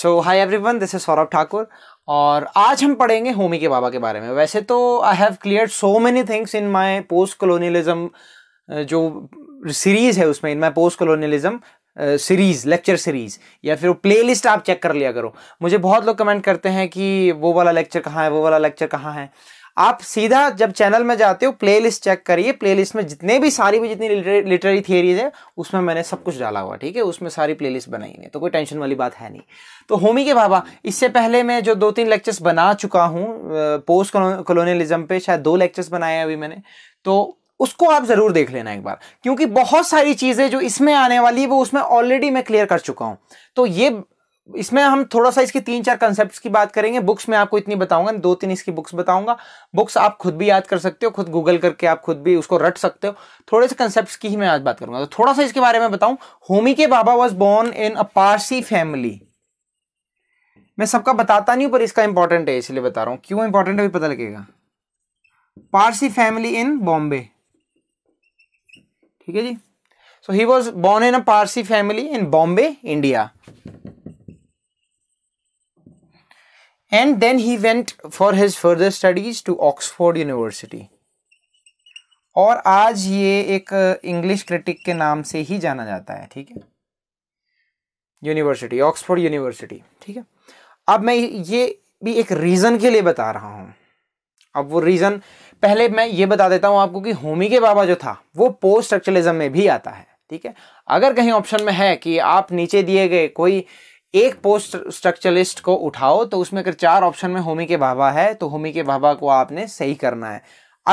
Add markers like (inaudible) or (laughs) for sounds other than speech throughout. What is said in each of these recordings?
so hi everyone this is Saurabh Thakur और आज हम पढ़ेंगे होमी के बाबा के बारे में वैसे तो I have clear so many things in my post colonialism जो सीरीज़ है उसमें in my post colonialism series lecture series या फिर वो लिस्ट आप चेक कर लिया करो मुझे बहुत लोग कमेंट करते हैं कि वो वाला लेक्चर कहाँ है वो वाला लेक्चर कहाँ है आप सीधा जब चैनल में जाते हो प्लेलिस्ट चेक करिए प्लेलिस्ट में जितने भी सारी भी जितनी लिटरेरी थियरीज है उसमें मैंने सब कुछ डाला हुआ ठीक है उसमें सारी प्लेलिस्ट बनाई है तो कोई टेंशन वाली बात है नहीं तो होमी के बाबा इससे पहले मैं जो दो तीन लेक्चर्स बना चुका हूँ पोस्ट कॉलोनियलिज्म पे शायद दो लेक्चर्स बनाए हैं अभी मैंने तो उसको आप ज़रूर देख लेना एक बार क्योंकि बहुत सारी चीज़ें जो इसमें आने वाली है वो उसमें ऑलरेडी मैं क्लियर कर चुका हूँ तो ये इसमें हम थोड़ा सा इसके तीन चार कंसेप्ट की बात करेंगे बुक्स में आपको इतनी बताऊंगा दो तीन इसकी बुक्स बताऊंगा बुक्स आप खुद भी याद कर सकते हो खुद गूगल करके आप खुद भी उसको रट सकते हो थोड़े से कंसेप्ट की ही मैं आज बात करूंगा तो थोड़ा सा इसके बारे में बताऊं Homi K Bhabha was born in a Parsi family मैं सबका बताता नहीं हूं पर इसका इंपॉर्टेंट है इसलिए बता रहा हूं क्यों इंपॉर्टेंट है पता लगेगा पारसी फैमिली इन बॉम्बे ठीक है जी so he was born in a Parsi family in Bombay India and then he went for his further studies to Oxford University और आज ये एक इंग्लिश क्रिटिक के नाम से ही जाना जाता है ठीक है यूनिवर्सिटी ऑक्सफोर्ड यूनिवर्सिटी ठीक है अब मैं ये भी एक रीज़न के लिए बता रहा हूँ अब वो रीज़न पहले मैं ये बता देता हूँ आपको कि होमी के बाबा जो था वो पोस्ट स्ट्रक्चरलिज्म में भी आता है ठीक है अगर कहीं ऑप्शन में है कि आप नीचे दिए गए कोई एक पोस्ट स्ट्रक्चरलिस्ट को उठाओ तो उसमें अगर चार ऑप्शन में होमी के भाभा है तो होमी के भाभा को आपने सही करना है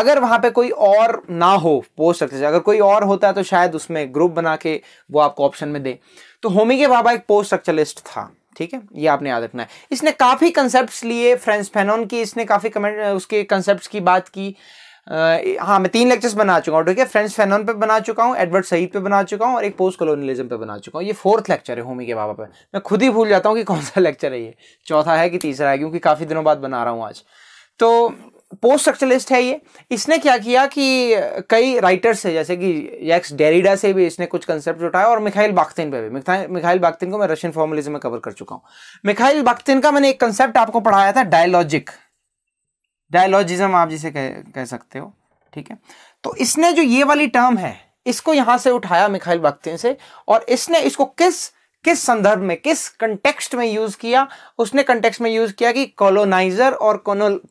अगर वहां पे कोई और ना हो पोस्ट स्ट्रक्चर अगर कोई और होता है तो शायद उसमें ग्रुप बना के वो आपको ऑप्शन में दे तो होमी के भाभा एक पोस्ट स्ट्रक्चरलिस्ट था ठीक है ये आपने याद रखना है इसने काफ़ी कंसेप्ट लिए फ्रेंड्स फेनोन की इसने काफ़ी कमेंट उसके कंसेप्ट की बात की आ, हाँ मैं तीन लेक्चर्स बना चुका हूँ ठीक है फ्रेंच फेनोन पे बना चुका हूँ एडवर्ड सईद पे बना चुका हूँ और एक पोस्ट कॉलोनियलिज्म पे बना चुका हूँ ये फोर्थ लेक्चर है होमी के बाबा पे मैं खुद ही भूल जाता हूँ कि कौन सा लेक्चर है ये चौथा है कि तीसरा है क्योंकि काफ़ी दिनों बाद बना रहा हूँ आज तो पोस्ट स्ट्रक्चरलिस्ट है ये इसने क्या किया कि कई राइटर्स है जैसे कि यक्स डेरिडा से भी इसने कुछ कंसेप्ट उठाया और मिखाइल बाख्तिन पे भी मिखाइल बाख्तिन को मैं रशियन फॉर्मलिज्म में कवर कर चुका हूँ मिखाइल बाख्तिन का मैंने एक कंसेप्ट आपको पढ़ाया था डायलॉजिक डायलॉजिज्म आप जिसे कह कह सकते हो ठीक है तो इसने जो ये वाली टर्म है इसको यहां से उठाया मिखाइल वक्त से और इसने इसको किस किस संदर्भ में किस कंटेक्स्ट में यूज किया उसने कंटेक्स्ट में यूज किया कि कॉलोनाइजर और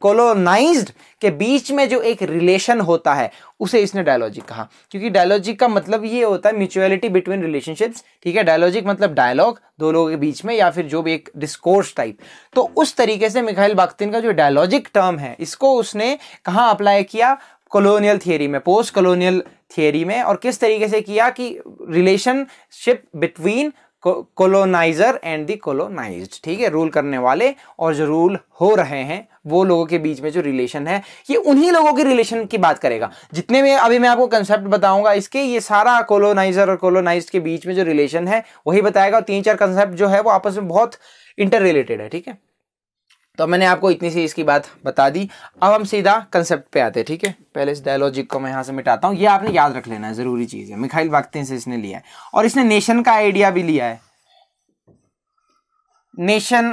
कॉलोनाइज्ड के बीच में जो एक रिलेशन होता है उसे इसने डायलॉजिक कहा क्योंकि डायलॉजिक का मतलब ये होता है म्यूचुअलिटी बिटवीन रिलेशनशिप्स ठीक है डायलॉजिक मतलब डायलॉग दो लोगों के बीच में या फिर जो भी एक डिस्कोर्स टाइप तो उस तरीके से मिखाइल बाख्तिन का जो डायलॉजिक टर्म है इसको उसने कहाँ अप्लाई किया कॉलोनियल थियरी में पोस्ट कॉलोनियल थियरी में और किस तरीके से किया कि relationship between colonizer and the colonize ठीक है रूल करने वाले और जो रूल हो रहे हैं वो लोगों के बीच में जो रिलेशन है ये उन्हीं लोगों के रिलेशन की बात करेगा जितने में अभी मैं आपको कंसेप्ट बताऊंगा इसके ये सारा कोलोनाइजर और कोलोनाइज के बीच में जो रिलेशन है वही बताएगा तीन चार कंसेप्ट जो है वो आपस में बहुत इंटर रिलेटेड है ठीक है तो मैंने आपको इतनी सी इसकी बात बता दी अब हम सीधा कंसेप्ट पे आते हैं ठीक है पहले इस डायलॉजिक को मैं यहाँ से मिटाता हूँ ये आपने याद रख लेना है ज़रूरी चीज़ है मिखाइल वाक्तिन से इसने लिया है और इसने नेशन का आइडिया भी लिया है नेशन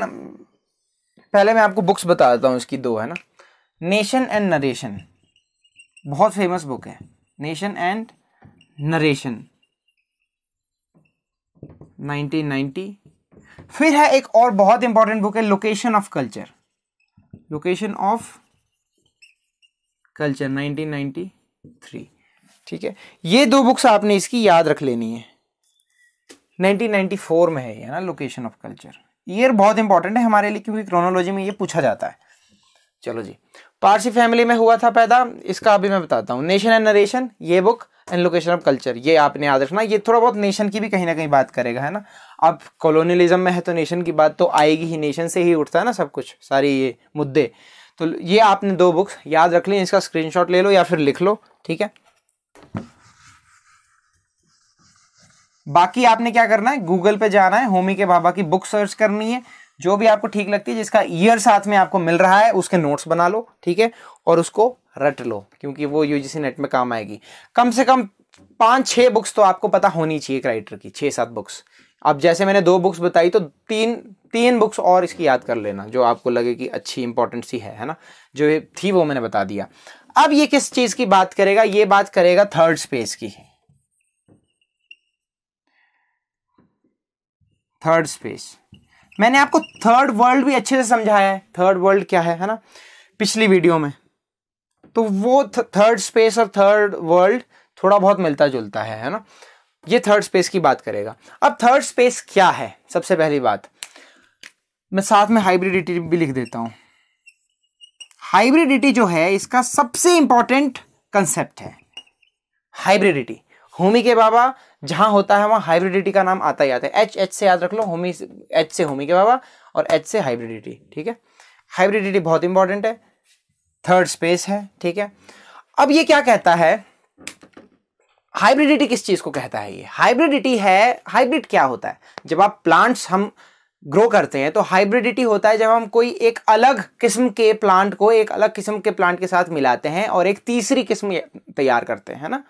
पहले मैं आपको बुक्स बता देता हूँ इसकी दो है ना नेशन एंड नरेशन बहुत फेमस बुक है नेशन एंड नरेशन 1990 फिर है एक और बहुत इंपॉर्टेंट बुक है location of culture location of culture 1993 ठीक है ये दो बुक्स आपने इसकी याद रख लेनी है 1994 में है ये ना लोकेशन ऑफ कल्चर ईयर बहुत इंपॉर्टेंट है हमारे लिए क्योंकि क्रोनोलॉजी में ये पूछा जाता है चलो जी पारसी फैमिली में हुआ था पैदा इसका अभी मैं बताता हूँ नेशन एंड नरेशन ये book and location of culture ये आपने याद रखना ये थोड़ा बहुत नेशन की भी कहीं ना कहीं बात करेगा है ना अब कॉलोनियलिज्म में है तो नेशन की बात तो आएगी ही नेशन से ही उठता है ना सब कुछ सारे ये मुद्दे तो ये आपने दो बुक्स याद रख ली इसका स्क्रीनशॉट ले लो या फिर लिख लो ठीक है बाकी आपने क्या करना है गूगल पे जाना है होमी के बाबा की बुक सर्च करनी है जो भी आपको ठीक लगती है जिसका ईयर साथ में आपको मिल रहा है उसके नोट्स बना लो ठीक है और उसको रट लो क्योंकि वो यूजीसी नेट में काम आएगी कम से कम पांच छः बुक्स तो आपको पता होनी चाहिए क्राइटर की छह सात बुक्स अब जैसे मैंने दो बुक्स बताई तो तीन तीन बुक्स और इसकी याद कर लेना जो आपको लगे कि अच्छी इंपॉर्टेंट सी है है ना जो थी वो मैंने बता दिया अब ये किस चीज की बात करेगा ये बात करेगा थर्ड स्पेस की थर्ड स्पेस मैंने आपको थर्ड वर्ल्ड भी अच्छे से समझाया है थर्ड वर्ल्ड क्या है है ना पिछली वीडियो में तो वो थर्ड स्पेस और थर्ड वर्ल्ड थोड़ा बहुत मिलता जुलता है है ना ये थर्ड स्पेस की बात करेगा अब थर्ड स्पेस क्या है सबसे पहली बात मैं साथ में हाइब्रिडिटी भी लिख देता हूं हाइब्रिडिटी जो है इसका सबसे इंपॉर्टेंट कंसेप्ट है हाइब्रिडिटी होमी के बाबा जहां होता है वहां हाइब्रिडिटी का नाम आता ही आता है एच एच से याद रख लो होमी एच से होमी के बाबा और एच से हाइब्रिडिटी ठीक है हाइब्रिडिटी बहुत इंपॉर्टेंट है थर्ड स्पेस है ठीक है अब ये क्या कहता है हाइब्रिडिटी किस चीज़ को कहता है ये हाइब्रिडिटी है हाइब्रिड क्या होता है जब आप प्लांट्स हम ग्रो करते हैं तो हाइब्रिडिटी होता है जब हम कोई एक अलग किस्म के प्लांट को एक अलग किस्म के प्लांट के साथ मिलाते हैं और एक तीसरी किस्म तैयार करते हैं है ना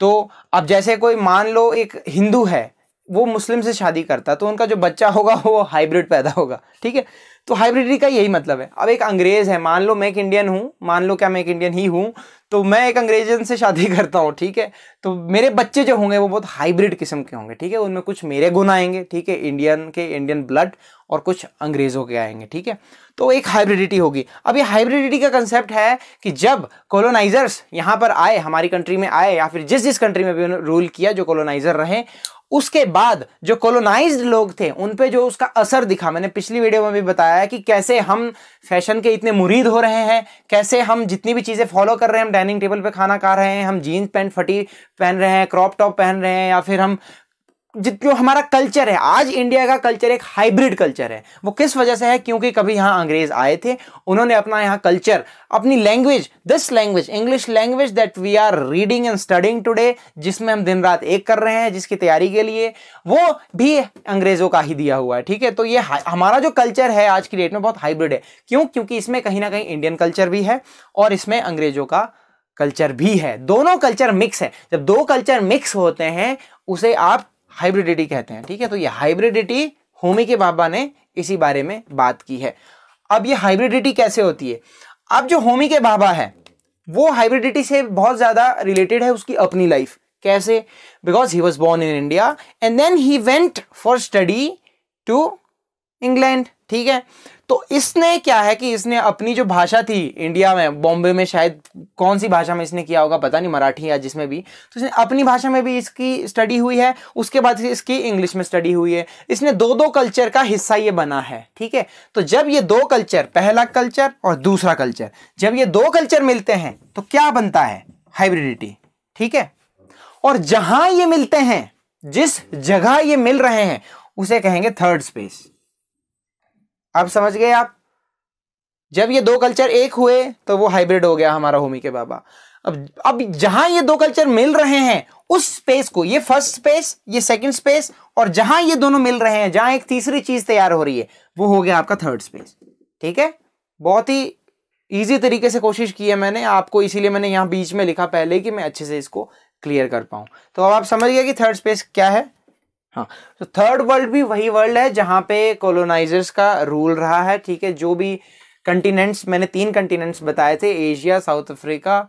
तो अब जैसे कोई मान लो एक हिंदू है वो मुस्लिम से शादी करता तो उनका जो बच्चा होगा वो हाइब्रिड पैदा होगा ठीक है तो हाइब्रिडिटी का यही मतलब है अब एक अंग्रेज़ है मान लो मैं एक इंडियन हूँ मान लो क्या मैं एक इंडियन ही हूँ तो मैं एक अंग्रेजन से शादी (laughs) करता हूँ ठीक है तो मेरे बच्चे जो होंगे वो बहुत हाइब्रिड किस्म के होंगे ठीक है उनमें कुछ मेरे गुण आएंगे ठीक है इंडियन के इंडियन ब्लड और कुछ अंग्रेज़ों के आएंगे ठीक है तो एक हाइब्रिडिटी होगी अब ये हाइब्रिडिटी का कंसेप्ट है कि जब कॉलोनाइजर्स यहाँ पर आए हमारी कंट्री में आए या फिर जिस जिस कंट्री में भी उन्होंने रूल किया जो कॉलोनाइजर रहे उसके बाद जो कॉलोनाइज लोग थे उन पे जो उसका असर दिखा मैंने पिछली वीडियो में भी बताया कि कैसे हम फैशन के इतने मुरीद हो रहे हैं कैसे हम जितनी भी चीज़ें फॉलो कर रहे हैं हम डाइनिंग टेबल पे खाना खा रहे हैं हम जीन्स पैंट फटी पहन रहे हैं क्रॉप टॉप पहन रहे हैं या फिर हम जो हमारा कल्चर है आज इंडिया का कल्चर एक हाइब्रिड कल्चर है वो किस वजह से है क्योंकि कभी यहाँ अंग्रेज आए थे उन्होंने अपना यहाँ कल्चर अपनी language this language English language that we are reading and studying today जिसमें हम दिन रात एक कर रहे हैं जिसकी तैयारी के लिए वो भी अंग्रेजों का ही दिया हुआ है ठीक है तो ये हमारा जो कल्चर है आज की डेट में बहुत हाइब्रिड है क्यों क्योंकि इसमें कहीं ना कहीं इंडियन कल्चर भी है और इसमें अंग्रेजों का कल्चर भी है दोनों कल्चर मिक्स है जब दो कल्चर मिक्स होते हैं उसे आप हाइब्रिडिटी कहते हैं ठीक है तो ये हाइब्रिडिटी होमी के बाबा ने इसी बारे में बात की है अब ये हाइब्रिडिटी कैसे होती है अब जो होमी के बाबा है वो हाइब्रिडिटी से बहुत ज़्यादा रिलेटेड है उसकी अपनी लाइफ कैसे because he was born in India and then he went for study to England ठीक है तो इसने क्या है कि इसने अपनी जो भाषा थी इंडिया में बॉम्बे में शायद कौन सी भाषा में इसने किया होगा पता नहीं मराठी या जिसमें भी तो इसने अपनी भाषा में भी इसकी स्टडी हुई है उसके बाद इसकी इंग्लिश में स्टडी हुई है इसने दो दो कल्चर का हिस्सा ये बना है ठीक है तो जब ये दो कल्चर पहला कल्चर और दूसरा कल्चर जब ये दो कल्चर मिलते हैं तो क्या बनता है हाइब्रिडिटी ठीक है और जहां ये मिलते हैं जिस जगह ये मिल रहे हैं उसे कहेंगे थर्ड स्पेस अब समझ गए आप जब ये दो कल्चर एक हुए तो वो हाइब्रिड हो गया हमारा होमी के बाबा अब अब जहां ये दो कल्चर मिल रहे हैं उस स्पेस को ये फर्स्ट स्पेस ये सेकंड स्पेस और जहां ये दोनों मिल रहे हैं जहां एक तीसरी चीज तैयार हो रही है वो हो गया आपका थर्ड स्पेस ठीक है बहुत ही ईजी तरीके से कोशिश की है मैंने आपको इसीलिए मैंने यहां बीच में लिखा पहले कि मैं अच्छे से इसको क्लियर कर पाऊं तो अब आप समझ गए कि थर्ड स्पेस क्या है हाँ तो थर्ड वर्ल्ड भी वही वर्ल्ड है जहाँ पे कॉलोनाइजर्स का रूल रहा है ठीक है जो भी कंटिनेंट्स मैंने तीन कंटिनेंट्स बताए थे एशिया साउथ अफ्रीका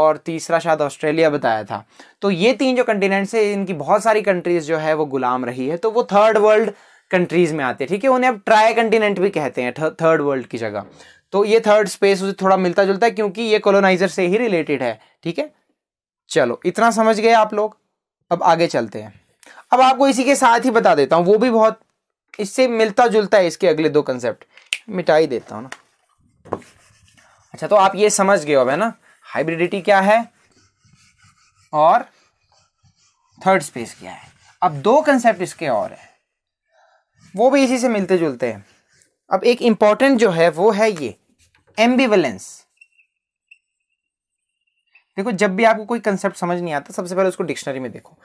और तीसरा शायद ऑस्ट्रेलिया बताया था तो ये तीन जो कंटिनेंट्स है इनकी बहुत सारी कंट्रीज जो है वो गुलाम रही है तो वो थर्ड वर्ल्ड कंट्रीज में आते हैं ठीक है उन्हें अब ट्राई कंटिनेंट भी कहते हैं थर्ड वर्ल्ड की जगह तो ये थर्ड स्पेस उसे थोड़ा मिलता जुलता है क्योंकि ये कॉलोनाइजर से ही रिलेटेड है ठीक है चलो इतना समझ गए आप लोग अब आगे चलते हैं अब आपको इसी के साथ ही बता देता हूँ वो भी बहुत इससे मिलता जुलता है इसके अगले दो कंसेप्ट मिटाई देता हूँ ना अच्छा तो आप ये समझ गए हो है ना हाइब्रिडिटी क्या है और थर्ड स्पेस क्या है अब दो कंसेप्ट इसके और हैं वो भी इसी से मिलते जुलते हैं अब एक इंपॉर्टेंट जो है वो है ये एम्बिवलेंस देखो जब भी आपको कोई कंसेप्ट समझ नहीं आता सबसे पहले उसको डिक्शनरी में देखो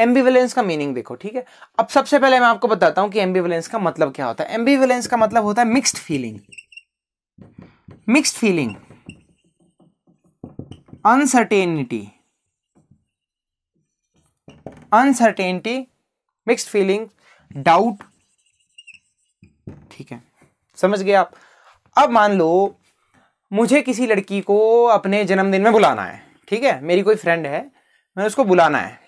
एम्बीवेलेंस का मीनिंग देखो ठीक है अब सबसे पहले मैं आपको बताता हूं कि एम्बीवेलेंस का मतलब क्या होता है एम्बीवेलेंस का मतलब होता है mixed feeling mixed feeling uncertainty uncertainty mixed feeling doubt ठीक है समझ गए आप अब मान लो मुझे किसी लड़की को अपने जन्मदिन में बुलाना है ठीक है मेरी कोई फ्रेंड है मैंने उसको बुलाना है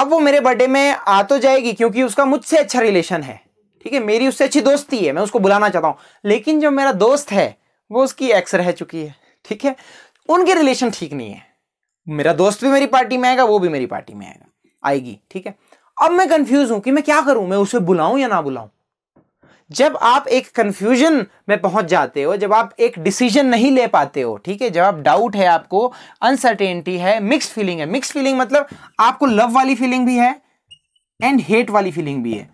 अब वो मेरे बर्थडे में आ तो जाएगी क्योंकि उसका मुझसे अच्छा रिलेशन है ठीक है मेरी उससे अच्छी दोस्ती है मैं उसको बुलाना चाहता हूँ लेकिन जो मेरा दोस्त है वो उसकी एक्स रह चुकी है ठीक है उनके रिलेशन ठीक नहीं है मेरा दोस्त भी मेरी पार्टी में आएगा वो भी मेरी पार्टी में आएगा आएगी ठीक है अब मैं कंफ्यूज हूँ कि मैं क्या करूँ मैं उसे बुलाऊँ या ना बुलाऊँ जब आप एक कंफ्यूजन में पहुंच जाते हो जब आप एक डिसीजन नहीं ले पाते हो ठीक है जब आप डाउट है आपको अनसर्टेनिटी है मिक्स फीलिंग है मिक्स फीलिंग मतलब आपको लव वाली फीलिंग भी है एंड हेट वाली फीलिंग भी है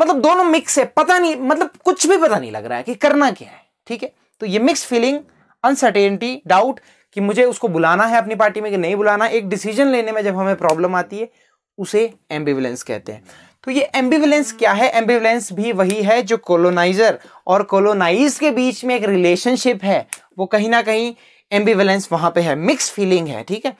मतलब दोनों मिक्स है पता नहीं मतलब कुछ भी पता नहीं लग रहा है कि करना क्या है ठीक है तो ये मिक्स फीलिंग अनसर्टेनिटी डाउट कि मुझे उसको बुलाना है अपनी पार्टी में कि नहीं बुलाना एक डिसीजन लेने में जब हमें प्रॉब्लम आती है उसे एम्बिवलेंस कहते हैं तो ये एम्बिवलेंस क्या है एम्बिवलेंस भी वही है जो कोलोनाइजर और कोलोनाइज के बीच में एक रिलेशनशिप है वो कहीं ना कहीं एम्बिवलेंस वहाँ पे है मिक्स फीलिंग है ठीक है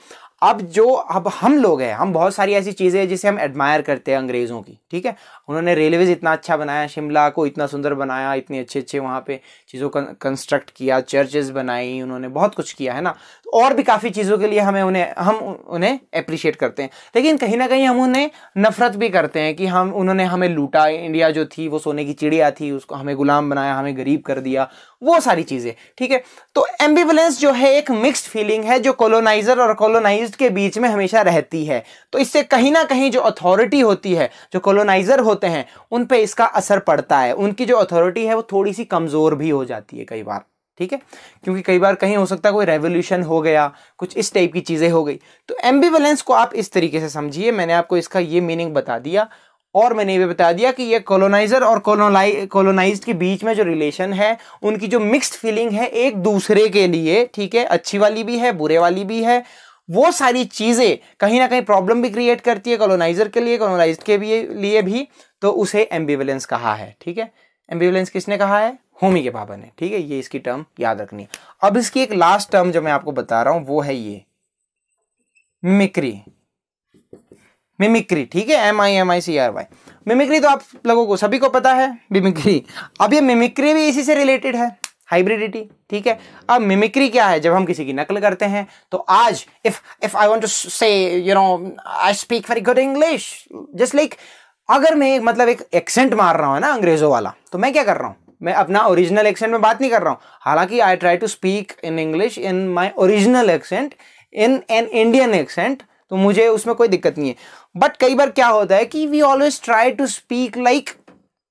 अब जो अब हम लोग हैं हम बहुत सारी ऐसी चीज़ें हैं जिसे हम एडमायर करते हैं अंग्रेज़ों की ठीक है उन्होंने रेलवेज़ इतना अच्छा बनाया शिमला को इतना सुंदर बनाया इतने अच्छे अच्छे वहाँ पे चीज़ों का कंस्ट्रक्ट किया चर्चेज़ बनाई उन्होंने बहुत कुछ किया है ना और भी काफ़ी चीज़ों के लिए हमें उन्हें हम उन्हें अप्रिशिएट करते हैं लेकिन कहीं ना कहीं हम उन्हें नफ़रत भी करते हैं कि हम उन्होंने हमें लूटा इंडिया जो थी वो सोने की चिड़िया थी उसको हमें गुलाम बनाया हमें गरीब कर दिया वो सारी चीज़ें ठीक है तो एम्बिवलेंस जो है एक मिक्सड फीलिंग है जो कॉलोनाइज़र और कॉलोनाइज के बीच में हमेशा रहती है तो इससे कहीं ना कहीं जो अथॉरिटी होती है जो कॉलोनाइज़र होते हैं उन पर इसका असर पड़ता है उनकी जो अथॉरिटी है वो थोड़ी सी कमज़ोर भी हो जाती है कई बार ठीक है क्योंकि कई बार कहीं हो सकता है कोई रेवोल्यूशन हो गया कुछ इस टाइप की चीज़ें हो गई तो एम्बिवलेंस को आप इस तरीके से समझिए मैंने आपको इसका ये मीनिंग बता दिया और मैंने ये बता दिया कि ये कॉलोनाइजर और कॉलोनाइ कॉलोनाइज्ड के बीच में जो रिलेशन है उनकी जो मिक्स्ड फीलिंग है एक दूसरे के लिए ठीक है अच्छी वाली भी है बुरे वाली भी है वो सारी चीज़ें कहीं ना कहीं प्रॉब्लम भी क्रिएट करती है कॉलोनाइजर के लिए कॉलोनाइज के लिए भी तो उसे एम्बिवलेंस कहा है ठीक है एम्बिवलेंस किसने कहा है होमी के पापा ने ठीक है ये इसकी टर्म याद रखनी है अब इसकी एक लास्ट टर्म जो मैं आपको बता रहा हूं वो है ये मिमिक्री मिमिक्री ठीक है M I M I C R Y mimicry तो आप लोगों को सभी को पता है मिमिक्री अब ये मिमिक्री भी इसी से रिलेटेड है हाइब्रिडिटी ठीक है अब मिमिक्री क्या है जब हम किसी की नकल करते हैं तो आज if if I want to say you know I speak very good English just like अगर मैं मतलब एक एक्सेंट मार रहा हूँ ना अंग्रेजों वाला तो मैं क्या कर रहा हूँ मैं अपना ओरिजिनल एक्सेंट में बात नहीं कर रहा हूँ हालांकि I try to speak in English in my original accent in an Indian accent तो मुझे उसमें कोई दिक्कत नहीं है बट कई बार क्या होता है कि we always try to speak like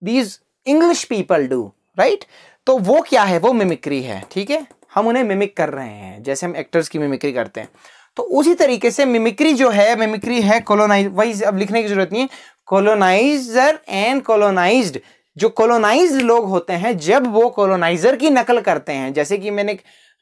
these English people do right तो वो क्या है वो मिमिक्री है ठीक है हम उन्हें मिमिक कर रहे हैं जैसे हम एक्टर्स की मिमिक्री करते हैं तो उसी तरीके से मिमिक्री जो है मिमिक्री है कोलोनाइज वही अब लिखने की जरूरत नहीं है कोलोनाइजर एंड कोलोनाइज्ड जो कॉलोनाइज लोग होते हैं जब वो कॉलोनाइजर की नकल करते हैं जैसे कि मैंने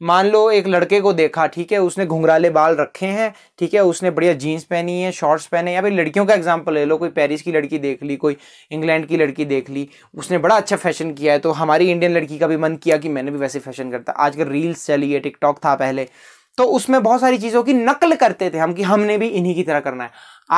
मान लो एक लड़के को देखा ठीक है उसने घुंघराले बाल रखे हैं ठीक है उसने बढ़िया जीन्स पहनी है शॉर्ट्स पहने या फिर लड़कियों का एग्जाम्पल ले लो कोई पेरिस की लड़की देख ली कोई इंग्लैंड की लड़की देख ली उसने बड़ा अच्छा फैशन किया है तो हमारी इंडियन लड़की का भी मन किया कि मैंने भी वैसे फैशन करता आजकल रील्स चली है टिकटॉक था पहले तो उसमें बहुत सारी चीज़ों की नकल करते थे हम कि हमने भी इन्हीं की तरह करना है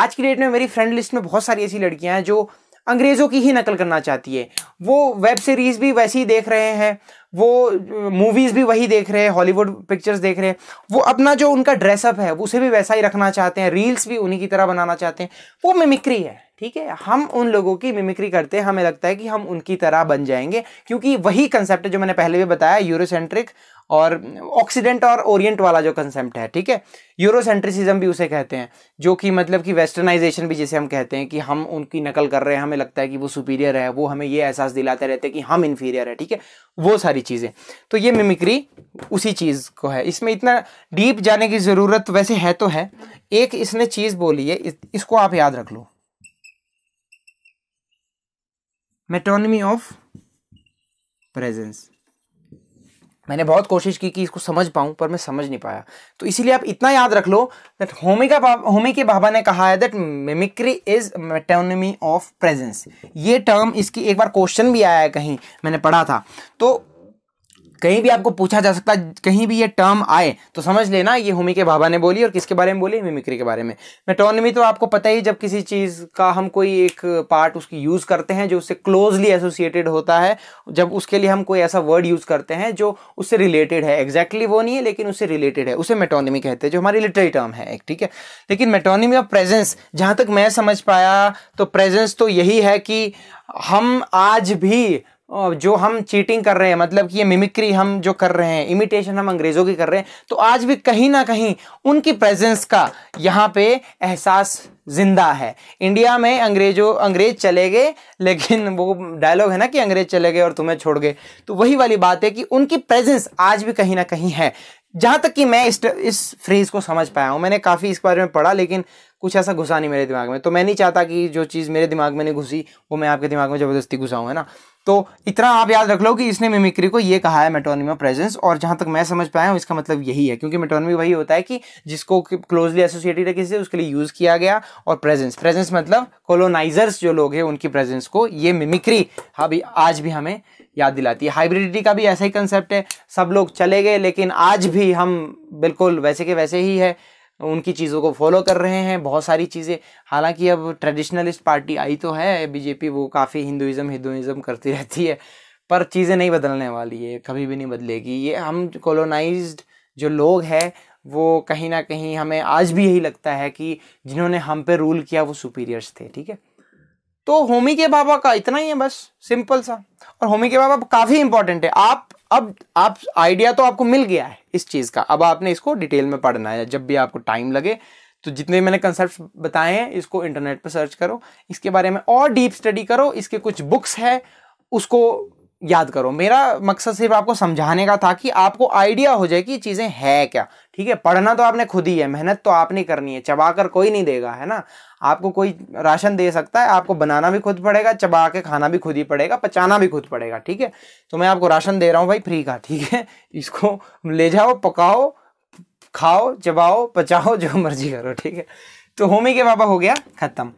आज की डेट में मेरी फ्रेंड लिस्ट में बहुत सारी ऐसी लड़कियां हैं जो अंग्रेज़ों की ही नकल करना चाहती है वो वेब सीरीज़ भी वैसी ही देख रहे हैं वो मूवीज़ भी वही देख रहे हैं हॉलीवुड पिक्चर्स देख रहे हैं वो अपना जो उनका ड्रेसअप है उसे भी वैसा ही रखना चाहते हैं रील्स भी उन्हीं की तरह बनाना चाहते हैं वो मिमिक्री है ठीक है हम उन लोगों की मिमिक्री करते हैं हमें लगता है कि हम उनकी तरह बन जाएंगे क्योंकि वही कंसेप्ट जो मैंने पहले भी बताया यूरोसेंट्रिक और ऑक्सीडेंट और ओरिएंट वाला जो कंसेप्ट है ठीक है यूरोसेंट्रिसिज्म भी उसे कहते हैं जो कि मतलब कि वेस्टर्नाइजेशन भी जिसे हम कहते हैं कि हम उनकी नकल कर रहे हैं हमें लगता है कि वो सुपीरियर है वो हमें ये एहसास दिलाते रहते हैं कि हम इन्फीरियर है ठीक है वो सारी चीज़ें तो ये मिमिक्री उसी चीज़ को है इसमें इतना डीप जाने की ज़रूरत वैसे है तो है एक इसने चीज़ बोली है इसको आप याद रख लो मेटोनमी ऑफ प्रेजेंस मैंने बहुत कोशिश की कि इसको समझ पाऊं पर मैं समझ नहीं पाया तो इसीलिए आप इतना याद रख लो दैट होमी का होमी के बाबा ने कहा है that mimicry is metonymy of presence ये टर्म इसकी एक बार क्वेश्चन भी आया है कहीं मैंने पढ़ा था तो कहीं भी आपको पूछा जा सकता है कहीं भी ये टर्म आए तो समझ लेना ये होमी के भाभा ने बोली और किसके बारे में बोली मिमिक्री के बारे में मेटोनमी तो आपको पता ही जब किसी चीज़ का हम कोई एक पार्ट उसकी यूज़ करते हैं जो उससे क्लोजली एसोसिएटेड होता है जब उसके लिए हम कोई ऐसा वर्ड यूज़ करते हैं जो उससे रिलेटेड है एग्जैक्टली exactly वो नहीं है लेकिन उससे रिलेटेड है उसे मेटोनमी कहते हैं जो हमारी लिटरी टर्म है एक ठीक है लेकिन मेटोनमी ऑफ प्रेजेंस जहाँ तक मैं समझ पाया तो प्रेजेंस तो यही है कि हम आज भी जो हम चीटिंग कर रहे हैं मतलब कि ये मिमिक्री हम जो कर रहे हैं इमिटेशन हम अंग्रेज़ों की कर रहे हैं तो आज भी कहीं ना कहीं उनकी प्रेजेंस का यहाँ पे एहसास जिंदा है इंडिया में अंग्रेजों अंग्रेज चले गए लेकिन वो डायलॉग है ना कि अंग्रेज चले गए और तुम्हें छोड़ गए तो वही वाली बात है कि उनकी प्रेजेंस आज भी कहीं ना कहीं है जहाँ तक कि मैं इस इस फ्रेज़ को समझ पाया हूँ मैंने काफ़ी इस बारे में पढ़ा लेकिन कुछ ऐसा घुसा नहीं मेरे दिमाग में तो मैं नहीं चाहता कि जो चीज़ मेरे दिमाग में नहीं घुसी वो मैं आपके दिमाग में ज़बरदस्ती घुसाऊँ है ना तो इतना आप याद रख लो कि इसने मिमिक्री को ये कहा है मेटोनिमा प्रेजेंस और जहां तक मैं समझ पाया हूँ इसका मतलब यही है क्योंकि मेटोनमी वही होता है कि जिसको क्लोजली एसोसिएटेड है किसी से उसके लिए यूज किया गया और प्रेजेंस प्रेजेंस मतलब कोलोनाइजर्स जो लोग हैं उनकी प्रेजेंस को ये मिमिक्री अभी हाँ आज भी हमें याद दिलाती है हाइब्रिडिटी का भी ऐसा ही कंसेप्ट है सब लोग चले गए लेकिन आज भी हम बिल्कुल वैसे के वैसे ही है उनकी चीज़ों को फॉलो कर रहे हैं बहुत सारी चीज़ें हालांकि अब ट्रेडिशनलिस्ट पार्टी आई तो है बीजेपी वो काफ़ी हिंदुज़म हिंदुज़म करती रहती है पर चीज़ें नहीं बदलने वाली है कभी भी नहीं बदलेगी ये हम कॉलोनाइज्ड जो लोग हैं वो कहीं ना कहीं हमें आज भी यही लगता है कि जिन्होंने हम पे रूल किया वो सुपीरियर्स थे ठीक है तो होमी के बाबा का इतना ही है बस सिंपल सा और होमी के बाबा काफ़ी इंपॉर्टेंट है आप अब आप आइडिया तो आपको मिल गया है इस चीज़ का अब आपने इसको डिटेल में पढ़ना है जब भी आपको टाइम लगे तो जितने मैंने कंसेप्ट बताए हैं इसको इंटरनेट पर सर्च करो इसके बारे में और डीप स्टडी करो इसके कुछ बुक्स है उसको याद करो मेरा मकसद सिर्फ आपको समझाने का था कि आपको आइडिया हो जाए कि चीज़ें है क्या ठीक है पढ़ना तो आपने खुद ही है मेहनत तो आपने करनी है चबा कर कोई नहीं देगा है ना आपको कोई राशन दे सकता है आपको बनाना भी खुद पड़ेगा चबा के खाना भी खुद ही पड़ेगा पचाना भी खुद पड़ेगा ठीक है तो मैं आपको राशन दे रहा हूँ भाई फ्री का ठीक है इसको ले जाओ पकाओ खाओ चबाओ पचाओ जो मर्जी करो ठीक है तो होमी के पापा हो गया ख़त्म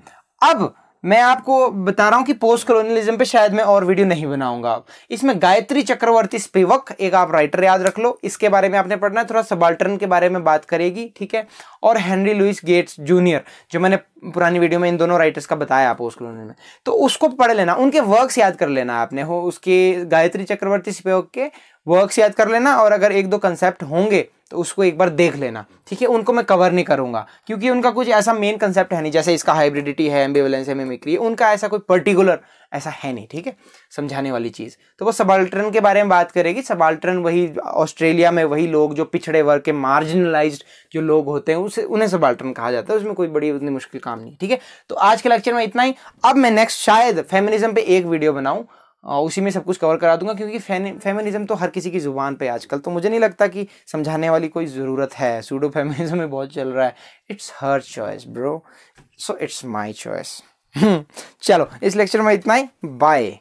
अब मैं आपको बता रहा हूं कि पोस्ट कॉलोनियलिज्म पे शायद मैं और वीडियो नहीं बनाऊंगा इसमें गायत्री चक्रवर्ती स्पिवक एक आप राइटर याद रख लो इसके बारे में आपने पढ़ना है थोड़ा सबाल्टन के बारे में बात करेगी ठीक है और हेनरी लुइस गेट्स जूनियर जो मैंने पुरानी वीडियो में इन दोनों राइटर्स का बताया आपको उसको में तो उसको पढ़ लेना उनके वर्क्स याद कर लेना आपने हो उसके गायत्री चक्रवर्ती सिपयोग के वर्क्स याद कर लेना और अगर एक दो कंसेप्ट होंगे तो उसको एक बार देख लेना ठीक है उनको मैं कवर नहीं करूंगा क्योंकि उनका कुछ ऐसा मेन कंसेप्ट है नहीं जैसे इसका हाइब्रिडिटी है एम्बिवलेंस है मिमिक्री उनका ऐसा कोई पर्टिकुलर ऐसा है नहीं ठीक है समझाने वाली चीज़ तो वो सबाल्टर्न के बारे में बात करेगी सबाल्टर्न वही ऑस्ट्रेलिया में वही लोग जो पिछड़े वर्ग के मार्जिनलाइज जो लोग होते हैं उसे उन्हें सबाल्टर्न कहा जाता है उसमें कोई बड़ी उतनी मुश्किल काम नहीं ठीक है तो आज के लेक्चर में इतना ही अब मैं नेक्स्ट शायद फेमिनिज्म पे एक वीडियो बनाऊँ उसी में सब कुछ कवर करा दूंगा क्योंकि फेमिनिज्म तो हर किसी की ज़ुबान पे आजकल तो मुझे नहीं लगता कि समझाने वाली कोई ज़रूरत है सूडो फेमिनिज्म में बहुत चल रहा है it's her choice bro so it's my choice (laughs) चलो इस लेक्चर में इतना ही बाय